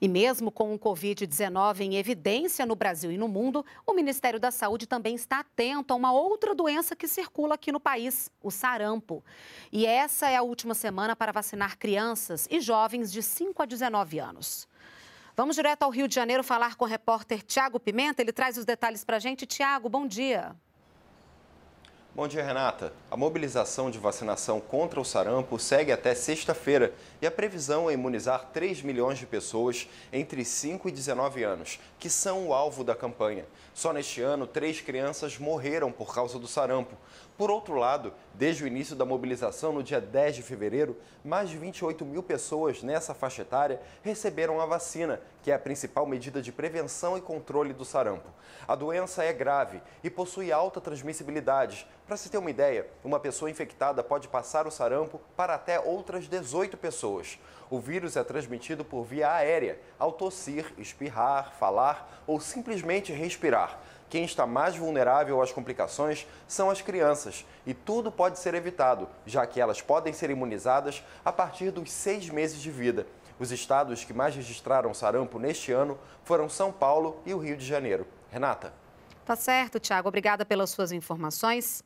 E mesmo com o Covid-19 em evidência no Brasil e no mundo, o Ministério da Saúde também está atento a uma outra doença que circula aqui no país, o sarampo. E essa é a última semana para vacinar crianças e jovens de 5 a 19 anos. Vamos direto ao Rio de Janeiro falar com o repórter Tiago Pimenta. Ele traz os detalhes para a gente. Tiago, bom dia. Bom dia, Renata. A mobilização de vacinação contra o sarampo segue até sexta-feira e a previsão é imunizar 3 milhões de pessoas entre 5 e 19 anos, que são o alvo da campanha. Só neste ano, três crianças morreram por causa do sarampo. Por outro lado, desde o início da mobilização, no dia 10 de fevereiro, mais de 28 mil pessoas nessa faixa etária receberam a vacina, que é a principal medida de prevenção e controle do sarampo. A doença é grave e possui alta transmissibilidade para se ter uma ideia, uma pessoa infectada pode passar o sarampo para até outras 18 pessoas. O vírus é transmitido por via aérea, ao tossir, espirrar, falar ou simplesmente respirar. Quem está mais vulnerável às complicações são as crianças, e tudo pode ser evitado, já que elas podem ser imunizadas a partir dos seis meses de vida. Os estados que mais registraram sarampo neste ano foram São Paulo e o Rio de Janeiro. Renata. Tá certo, Tiago. Obrigada pelas suas informações.